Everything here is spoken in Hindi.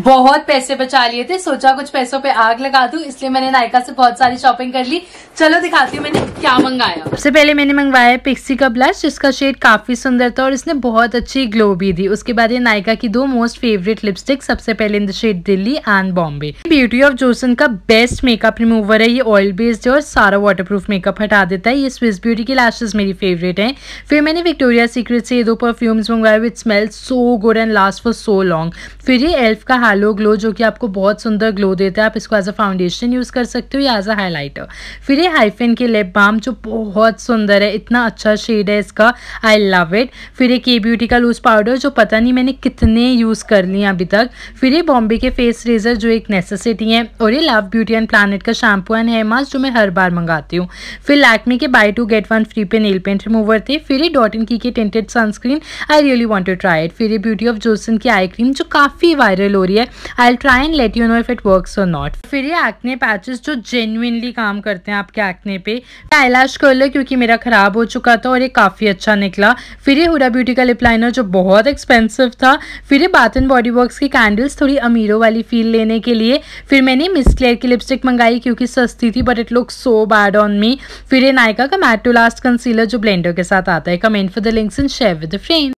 बहुत पैसे बचा लिए थे सोचा कुछ पैसों पे आग लगा दू इसलिए मैंने नायका से बहुत सारी शॉपिंग कर ली चलो दिखाती हूँ मैंने क्या मंगाया सबसे पहले मैंने मंगवाया पिक्सी का ब्लश जिसका शेड काफी सुंदर था और इसने बहुत अच्छी ग्लो भी दी उसके बाद ये नायका की दो मोस्ट फेवरेट लिपस्टिक सबसे पहले in the shade Delhi and Bombay beauty of Joseon का बेस्ट मेकअप रिमूवर है ये ऑयल बेस्ड है और सारा वाटर मेकअप हटा देता है ये स्विस ब्यूटी की लैशेज मेरी फेवरेट है फिर मैंने विक्टोरिया सीक्रेट से ये दो परफ्यूम्स मंगवाए which smell so good and last for so long फिर ये एल्फ का हैलो ग्लो जो कि आपको बहुत सुंदर ग्लो देता है आप इसको एज अ फाउंडेशन यूज़ कर सकते हो या एज अ हाईलाइटर फिर ये हाइफिन के लिप बाम जो बहुत सुंदर है इतना अच्छा शेड है इसका आई लव इट फिर ये के ब्यूटी का लूज पाउडर जो पता नहीं मैंने कितने यूज़ कर लिए अभी तक फिर ये बॉम्बे के फेस रेजर जो एक नेसेसिटी है और ये लव ब्यूटी एंड प्लानट का शैम्पू एंड हेयर मास्क जो मैं हर बार मंगाती हूँ फिर लैकमी के buy two get one free पे नेल पेंट रिमूवर थे फिर ये डॉट इन की के tinted sunscreen I really want to try it फिर ये ब्यूटी ऑफ जोसन की आई क्रीम जो काफ़ी वायरल हो रही रही है I'll try and let you know if it work और नॉट फिर ये एक्ने पैचेस जो जेन्यनली काम करते हैं आपके एक्ने पे आईलैश कर लो क्योंकि मेरा ख़राब हो चुका था और ये काफ़ी अच्छा निकला फिर ये हुडा ब्यूटी का लिप लाइनर जो बहुत एक्सपेंसिव था फिर ये बाथ एंड बॉडी वर्क की कैंडल्स थोड़ी अमीरों वाली फील लेने के लिए फिर मैंने मिस क्लेयर की लिपस्टिक मंगाई क्योंकि सस्ती थी but it look so bad on me फिर ये नायका का मैट लास्ट कंसीलर जो ब्लेंडर के साथ आता है comment for the links and share with friend